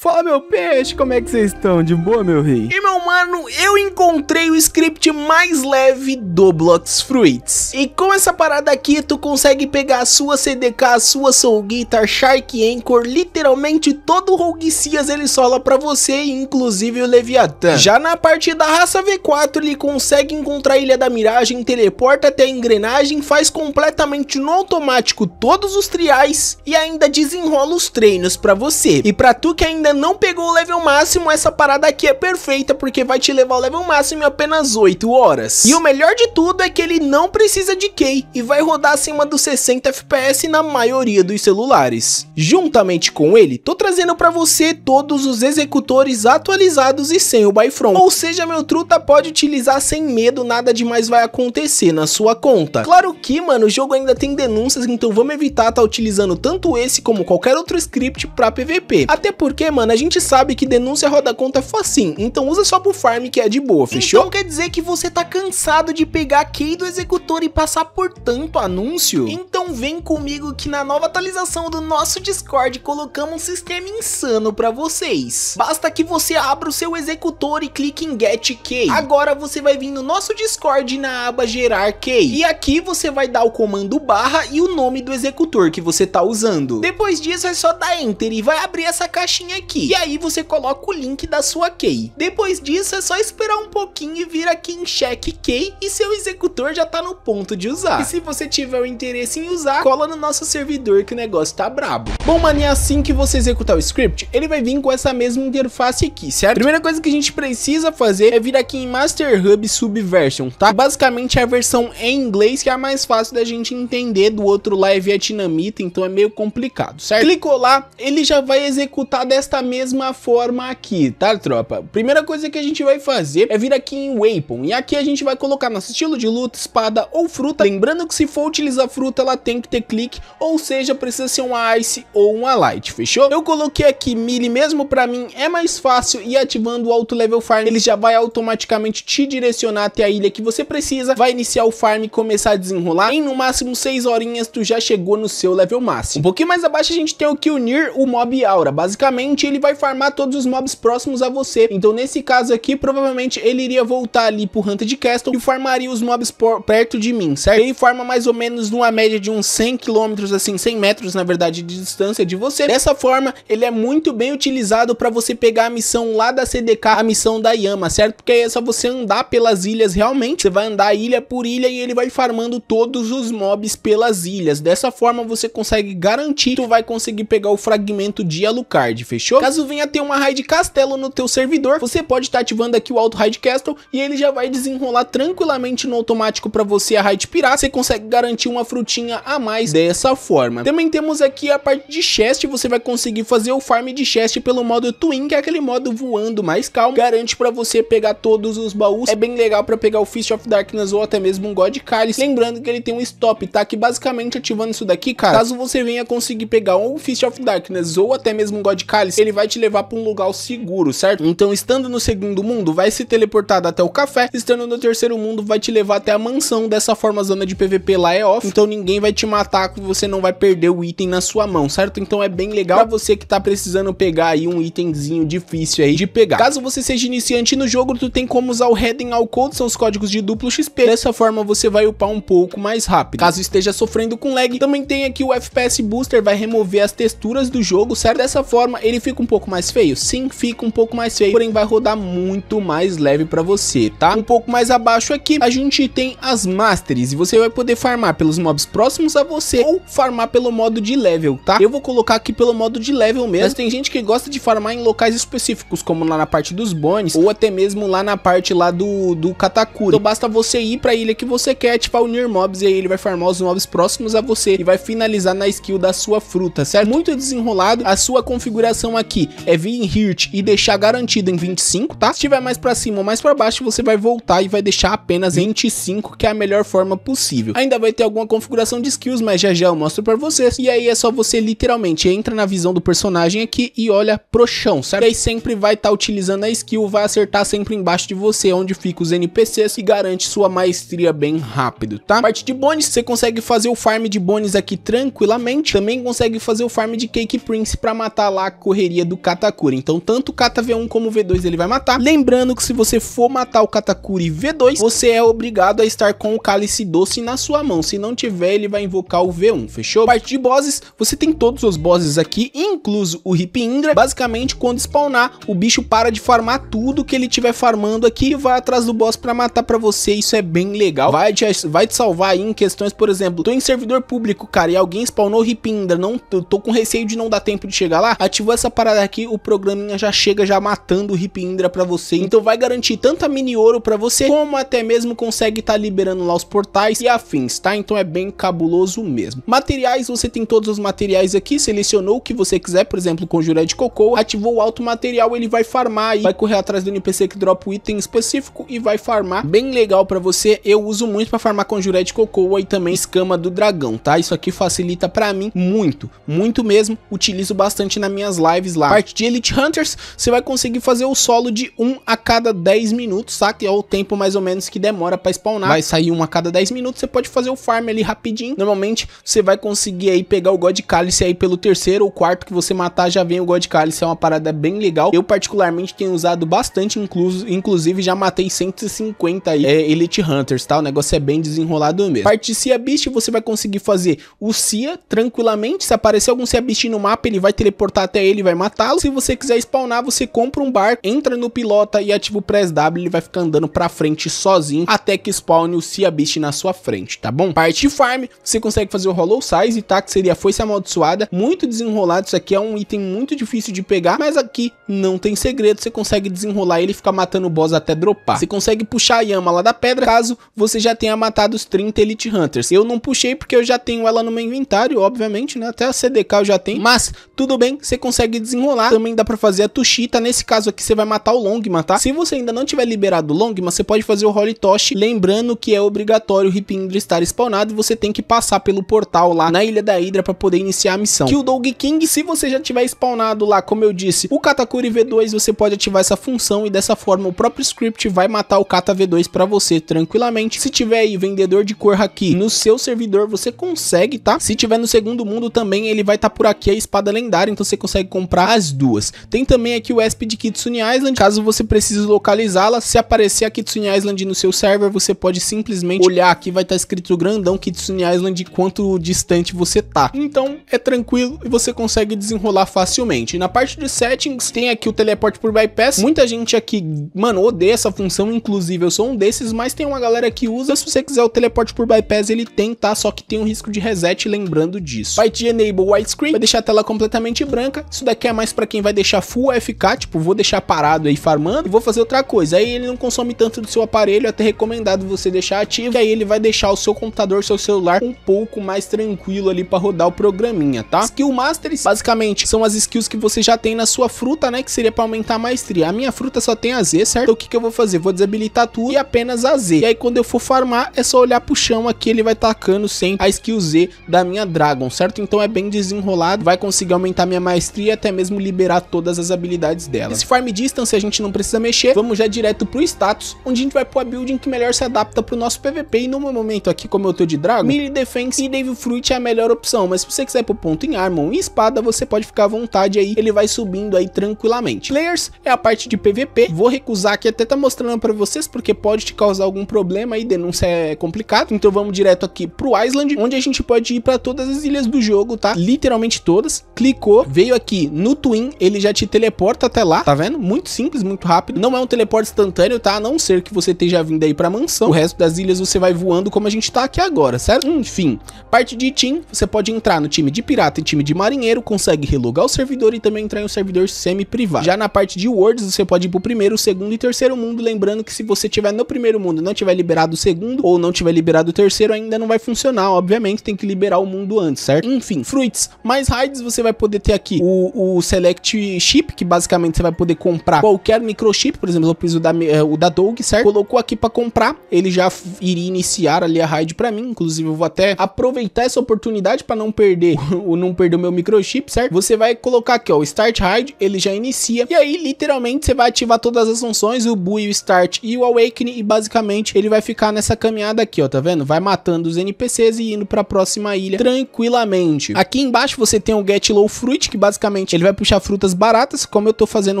Fala meu peixe, como é que vocês estão? De boa, meu rei? E meu mano, eu encontrei o script mais leve do Blox Fruits. E com essa parada aqui, tu consegue pegar a sua CDK, a sua Soul Guitar, Shark Anchor, literalmente todo o Roguicias ele sola pra você, inclusive o Leviathan. Já na parte da raça V4, ele consegue encontrar a Ilha da Miragem, teleporta até a engrenagem, faz completamente no automático todos os triais e ainda desenrola os treinos pra você. E pra tu que ainda ainda né, não pegou o level máximo, essa parada aqui é perfeita, porque vai te levar ao level máximo em apenas 8 horas. E o melhor de tudo é que ele não precisa de key, e vai rodar acima dos 60 FPS na maioria dos celulares. Juntamente com ele, tô trazendo para você todos os executores atualizados e sem o Byfrom. Ou seja, meu truta pode utilizar sem medo, nada demais vai acontecer na sua conta. Claro que, mano, o jogo ainda tem denúncias, então vamos evitar tá utilizando tanto esse como qualquer outro script para PVP. Até porque, mano, a gente sabe que denúncia roda conta é facinho, então usa só pro farm que é de boa, então fechou? Então quer dizer que você tá cansado de pegar a key do executor e passar por tanto anúncio? Então vem comigo que na nova atualização do nosso Discord colocamos um sistema insano pra vocês. Basta que você abra o seu executor e clique em Get Key. Agora você vai vir no nosso Discord na aba Gerar Key. E aqui você vai dar o comando barra e o nome do executor que você tá usando. Depois disso é só dar Enter e vai abrir essa caixinha aqui aqui. E aí você coloca o link da sua key. Depois disso é só esperar um pouquinho e vir aqui em check key e seu executor já tá no ponto de usar. E se você tiver o interesse em usar, cola no nosso servidor que o negócio tá brabo. Bom, mano, e é assim que você executar o script, ele vai vir com essa mesma interface aqui, certo? Primeira coisa que a gente precisa fazer é vir aqui em Master Hub Subversion, tá? Basicamente é a versão em inglês que é a mais fácil da gente entender, do outro lá é vietnamita, então é meio complicado, certo? Clicou lá, ele já vai executar desta desta mesma forma aqui, tá tropa? Primeira coisa que a gente vai fazer é vir aqui em Weapon, e aqui a gente vai colocar nosso estilo de luta, espada ou fruta, lembrando que se for utilizar fruta ela tem que ter clique, ou seja, precisa ser uma Ice ou uma Light, fechou? Eu coloquei aqui melee mesmo, pra mim é mais fácil, e ativando o alto level farm ele já vai automaticamente te direcionar até a ilha que você precisa, vai iniciar o farm e começar a desenrolar, em no máximo 6 horinhas tu já chegou no seu level máximo. Um pouquinho mais abaixo a gente tem o Near, o mob aura, basicamente ele vai farmar todos os mobs próximos a você. Então nesse caso aqui, provavelmente ele iria voltar ali pro de Castle e farmaria os mobs perto de mim, certo? Ele farma mais ou menos numa média de uns 100 km, assim, 100 metros na verdade de distância de você. Dessa forma, ele é muito bem utilizado para você pegar a missão lá da CDK, a missão da Yama, certo? Porque aí é só você andar pelas ilhas realmente, você vai andar ilha por ilha e ele vai farmando todos os mobs pelas ilhas. Dessa forma você consegue garantir, tu vai conseguir pegar o fragmento de Alucard, fechou? Caso venha ter uma raid castelo no teu servidor, você pode estar tá ativando aqui o Auto Raid Castle e ele já vai desenrolar tranquilamente no automático para você a raid pirar. Você consegue garantir uma frutinha a mais dessa forma. Também temos aqui a parte de chest, você vai conseguir fazer o farm de chest pelo modo Twin, que é aquele modo voando mais calmo, garante para você pegar todos os baús. É bem legal para pegar o Fist of Darkness ou até mesmo um God Cali. Lembrando que ele tem um stop, tá? Que basicamente ativando isso daqui, cara, caso você venha conseguir pegar um Fist of Darkness ou até mesmo um God Cali ele vai te levar para um lugar seguro, certo? Então, estando no segundo mundo, vai se teleportar até o café, estando no terceiro mundo, vai te levar até a mansão, dessa forma a zona de PVP lá é off, então ninguém vai te matar, você não vai perder o item na sua mão, certo? Então é bem legal para você que tá precisando pegar aí um itemzinho difícil aí de pegar. Caso você seja iniciante no jogo, tu tem como usar o Heading All Code, são os códigos de duplo XP, dessa forma você vai upar um pouco mais rápido. Caso esteja sofrendo com lag, também tem aqui o FPS Booster, vai remover as texturas do jogo, certo? Dessa forma ele fica fica um pouco mais feio? Sim, fica um pouco mais feio, porém vai rodar muito mais leve para você, tá? Um pouco mais abaixo aqui, a gente tem as Masteries, e você vai poder farmar pelos mobs próximos a você ou farmar pelo modo de level, tá? Eu vou colocar aqui pelo modo de level mesmo, mas tem gente que gosta de farmar em locais específicos, como lá na parte dos bones, ou até mesmo lá na parte lá do, do Katakuri. Então basta você ir pra ilha que você quer, tipo, o Near Mobs, e aí ele vai farmar os mobs próximos a você e vai finalizar na skill da sua fruta, certo? Muito desenrolado, a sua configuração aqui é vir em Hirt e deixar garantido em 25, tá? Se tiver mais pra cima ou mais pra baixo, você vai voltar e vai deixar apenas 25, que é a melhor forma possível. Ainda vai ter alguma configuração de skills, mas já já eu mostro pra vocês. E aí é só você literalmente entra na visão do personagem aqui e olha pro chão, certo? E aí sempre vai estar tá utilizando a skill, vai acertar sempre embaixo de você, onde fica os NPCs e garante sua maestria bem rápido, tá? Parte de bônus, você consegue fazer o farm de bônus aqui tranquilamente, também consegue fazer o farm de Cake Prince pra matar lá a correria bateria do Katakuri. Então, tanto o Kata V1 como o V2 ele vai matar. Lembrando que se você for matar o Katakuri V2, você é obrigado a estar com o Cálice Doce na sua mão. Se não tiver, ele vai invocar o V1, fechou? Parte de bosses, você tem todos os bosses aqui, incluso o Hip Ingra. Basicamente, quando spawnar, o bicho para de farmar tudo que ele tiver farmando aqui e vai atrás do boss pra matar pra você. Isso é bem legal. Vai te, vai te salvar aí em questões, por exemplo, tô em servidor público, cara, e alguém spawnou Hip Ingra, não, tô com receio de não dar tempo de chegar lá, ativou essa parada aqui, o programinha já chega já matando o Hip Indra pra você. Então vai garantir tanta mini ouro pra você, como até mesmo consegue estar tá liberando lá os portais e afins, tá? Então é bem cabuloso mesmo. Materiais, você tem todos os materiais aqui, selecionou o que você quiser, por exemplo, conjura de cocô, ativou o alto material, ele vai farmar aí, vai correr atrás do NPC que dropa o item específico e vai farmar. Bem legal pra você, eu uso muito pra farmar conjuré de cocô e também escama do dragão, tá? Isso aqui facilita pra mim muito, muito mesmo. Utilizo bastante nas minhas lives lives lá. A parte de Elite Hunters, você vai conseguir fazer o solo de 1 um a cada 10 minutos, tá? que É o tempo mais ou menos que demora pra spawnar. Vai sair 1 um a cada 10 minutos, você pode fazer o farm ali rapidinho. Normalmente, você vai conseguir aí pegar o God Cálice aí pelo terceiro ou quarto que você matar, já vem o God Cálice, é uma parada bem legal. Eu particularmente tenho usado bastante, incluso, inclusive já matei 150 aí, é, Elite Hunters, tá? O negócio é bem desenrolado mesmo. Parte de Cia Beast, você vai conseguir fazer o Cia tranquilamente. Se aparecer algum Cia Beast no mapa, ele vai teleportar até ele, vai matá-lo. Se você quiser spawnar, você compra um barco, entra no pilota e ativa o press W, ele vai ficar andando pra frente sozinho até que spawne o Sea Beast na sua frente, tá bom? Parte farm, você consegue fazer o Hollow Size, tá? Que seria a Foice Amaldiçoada, muito desenrolado, isso aqui é um item muito difícil de pegar, mas aqui não tem segredo, você consegue desenrolar ele e ficar matando o boss até dropar. Você consegue puxar a Yama lá da pedra, caso você já tenha matado os 30 Elite Hunters. Eu não puxei porque eu já tenho ela no meu inventário, obviamente, né? Até a CDK eu já tenho, mas tudo bem, você consegue desenrolar. Também dá pra fazer a Tushita. Nesse caso aqui, você vai matar o Longma, tá? Se você ainda não tiver liberado o Longma, você pode fazer o Holy Tosh. Lembrando que é obrigatório o Ripindra estar spawnado e você tem que passar pelo portal lá na Ilha da Hydra pra poder iniciar a missão. Que o Dog King, se você já tiver spawnado lá, como eu disse, o Katakuri V2, você pode ativar essa função e dessa forma o próprio script vai matar o Kata V2 pra você tranquilamente. Se tiver aí vendedor de cor aqui no seu servidor, você consegue, tá? Se tiver no segundo mundo também, ele vai estar tá por aqui a espada lendária, então você consegue comprar as duas. Tem também aqui o ESP de Kitsune Island, caso você precise localizá-la, se aparecer a Kitsune Island no seu server, você pode simplesmente olhar aqui, vai estar tá escrito grandão Kitsune Island quanto distante você tá. Então é tranquilo e você consegue desenrolar facilmente. Na parte de settings, tem aqui o teleporte por bypass. Muita gente aqui, mano, odeia essa função, inclusive eu sou um desses, mas tem uma galera que usa. Se você quiser o teleporte por bypass, ele tem, tá? Só que tem um risco de reset, lembrando disso. Byte Enable Widescreen vai deixar a tela completamente branca. Isso daqui que é mais para quem vai deixar full AFK, tipo, vou deixar parado aí farmando e vou fazer outra coisa. Aí ele não consome tanto do seu aparelho, é até recomendado você deixar ativo, aí ele vai deixar o seu computador, seu celular um pouco mais tranquilo ali para rodar o programinha, tá? Skill Masters, basicamente, são as skills que você já tem na sua fruta, né, que seria para aumentar a maestria. A minha fruta só tem a Z, certo? Então, o que que eu vou fazer? Vou desabilitar tudo e apenas a Z. E aí quando eu for farmar, é só olhar pro chão aqui, ele vai tacando sem a skill Z da minha Dragon, certo? Então é bem desenrolado, vai conseguir aumentar minha maestria até até mesmo liberar todas as habilidades dela. Esse farm distance a gente não precisa mexer, vamos já direto pro status, onde a gente vai pôr a building que melhor se adapta pro nosso PVP. E no meu momento aqui, como eu tô de drago, melee defense e Devil Fruit é a melhor opção, mas se você quiser pro ponto em Armor e espada, você pode ficar à vontade aí, ele vai subindo aí tranquilamente. Players é a parte de PVP, vou recusar aqui até tá mostrando pra vocês, porque pode te causar algum problema aí, denúncia é complicado, então vamos direto aqui pro Island, onde a gente pode ir pra todas as ilhas do jogo, tá? Literalmente todas. Clicou, veio aqui no Twin ele já te teleporta até lá, tá vendo? Muito simples, muito rápido. Não é um teleporte instantâneo, tá? A não ser que você esteja vindo aí pra mansão. O resto das ilhas você vai voando como a gente tá aqui agora, certo? Enfim, parte de team, você pode entrar no time de pirata e time de marinheiro, consegue relogar o servidor e também entrar em um servidor semi-privado. Já na parte de worlds, você pode ir pro primeiro, segundo e terceiro mundo, lembrando que se você tiver no primeiro mundo e não tiver liberado o segundo, ou não tiver liberado o terceiro, ainda não vai funcionar, obviamente, tem que liberar o mundo antes, certo? Enfim, fruits, mais raids você vai poder ter aqui o, o o Select Chip, que basicamente você vai poder comprar qualquer microchip, por exemplo, eu preciso da, eh, o da Doug, certo? Colocou aqui para comprar, ele já iria iniciar ali a raid para mim, inclusive eu vou até aproveitar essa oportunidade para não perder o não perder o meu microchip, certo? Você vai colocar aqui, ó, o Start Raid, ele já inicia, e aí literalmente você vai ativar todas as funções, o Bui, o Start e o Awakening, e basicamente ele vai ficar nessa caminhada aqui, ó, tá vendo? Vai matando os NPCs e indo para a próxima ilha tranquilamente. Aqui embaixo você tem o Get Low Fruit, que basicamente ele vai puxar frutas baratas, como eu tô fazendo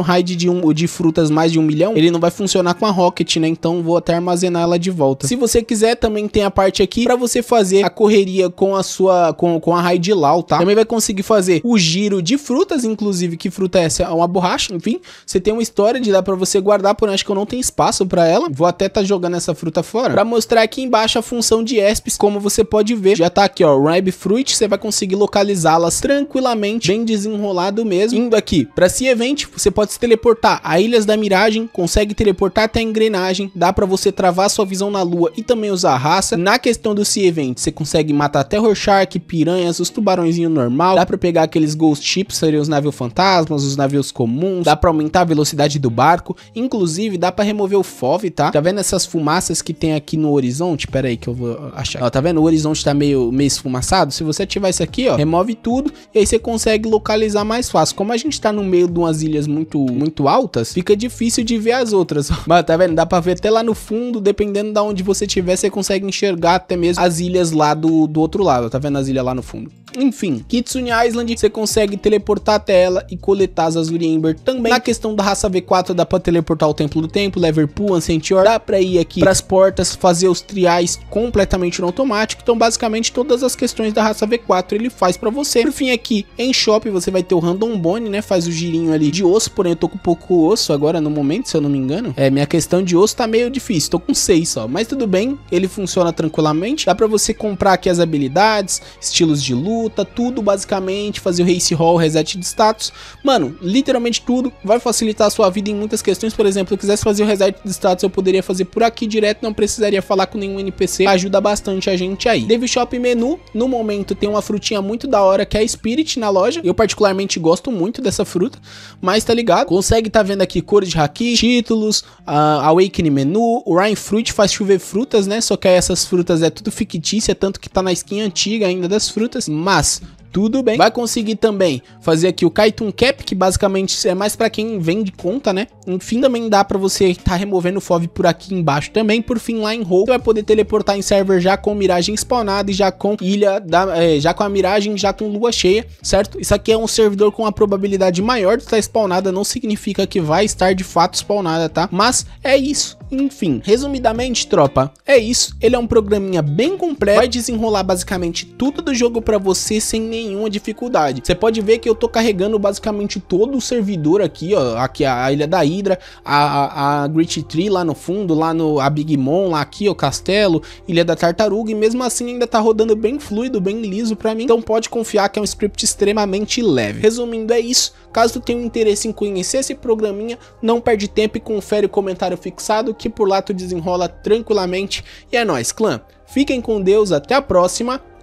raid de, um, de frutas mais de um milhão, ele não vai funcionar com a Rocket, né? Então vou até armazenar ela de volta. Se você quiser, também tem a parte aqui para você fazer a correria com a sua, com, com a raid Lau, tá? Também vai conseguir fazer o giro de frutas, inclusive, que fruta é essa? É uma borracha, enfim. Você tem uma história de dar para você guardar, porém acho que eu não tenho espaço para ela. Vou até tá jogando essa fruta fora. Para mostrar aqui embaixo a função de ESPs, como você pode ver, já tá aqui, ó, Ribe Fruit, você vai conseguir localizá-las tranquilamente, bem desenrolado mesmo. Indo aqui para Sea Event, você pode se teleportar a Ilhas da Miragem, consegue teleportar até a engrenagem, dá para você travar sua visão na lua e também usar a raça. Na questão do Sea Event, você consegue matar Terror Shark, piranhas, os tubarãozinho normal, dá para pegar aqueles Ghost Ships, seriam os navios fantasmas, os navios comuns, dá para aumentar a velocidade do barco, inclusive dá para remover o FOV, tá? Tá vendo essas fumaças que tem aqui no horizonte? Pera aí que eu vou achar. Ó, tá vendo? O horizonte tá meio, meio esfumaçado. Se você ativar isso aqui, ó, remove tudo e aí você consegue localizar mais fácil fácil. Como a gente tá no meio de umas ilhas muito, muito altas, fica difícil de ver as outras. Mas tá vendo? Dá pra ver até lá no fundo, dependendo da de onde você estiver, você consegue enxergar até mesmo as ilhas lá do, do outro lado. Tá vendo as ilhas lá no fundo? Enfim, Kitsune Island você consegue teleportar até ela e coletar as Azuri Ember também. Na questão da raça V4 dá pra teleportar o Templo do Tempo, Leverpool, Ancient dá pra ir aqui pras portas, fazer os triais completamente no automático, então basicamente todas as questões da raça V4 ele faz pra você. Por fim aqui, em Shop você vai ter o Random Bone, né, faz o girinho ali de osso, porém eu tô com pouco osso agora no momento, se eu não me engano. É, minha questão de osso tá meio difícil, tô com 6 só, mas tudo bem, ele funciona tranquilamente, dá pra você comprar aqui as habilidades, estilos de luz, luta, tudo basicamente, fazer o race hall, reset de status. Mano, literalmente tudo vai facilitar a sua vida em muitas questões. Por exemplo, se eu quisesse fazer o reset de status, eu poderia fazer por aqui direto, não precisaria falar com nenhum NPC. Ajuda bastante a gente aí. Dev Shop Menu, no momento tem uma frutinha muito da hora que é a Spirit na loja. Eu particularmente gosto muito dessa fruta, mas tá ligado? Consegue tá vendo aqui cores de haki, títulos, uh, Awakening Menu, o Ryan Fruit faz chover frutas, né? Só que essas frutas é tudo fictícia, é tanto que tá na skin antiga ainda das frutas. Mas tudo bem. Vai conseguir também fazer aqui o Kaitun Cap, que basicamente é mais para quem vende conta, né? Enfim, também dá para você estar tá removendo o FOV por aqui embaixo também. Por fim, lá em Hole, vai poder teleportar em server já com miragem spawnada e já com ilha, da, é, já com a miragem, já com lua cheia, certo? Isso aqui é um servidor com a probabilidade maior de estar spawnada, não significa que vai estar de fato spawnada, tá? Mas é isso. Enfim, resumidamente, tropa, é isso. Ele é um programinha bem completo, vai desenrolar basicamente tudo do jogo para você sem nenhum nenhuma dificuldade. Você pode ver que eu tô carregando basicamente todo o servidor aqui, ó, aqui a Ilha da Hidra, a, a, a Great Tree lá no fundo, lá no a Big Mom, lá aqui, o Castelo, Ilha da Tartaruga, e mesmo assim ainda tá rodando bem fluido, bem liso pra mim, então pode confiar que é um script extremamente leve. Resumindo, é isso. Caso tu tenha um interesse em conhecer esse programinha, não perde tempo e confere o comentário fixado que por lá tu desenrola tranquilamente. E é nóis, clã. Fiquem com Deus, até a próxima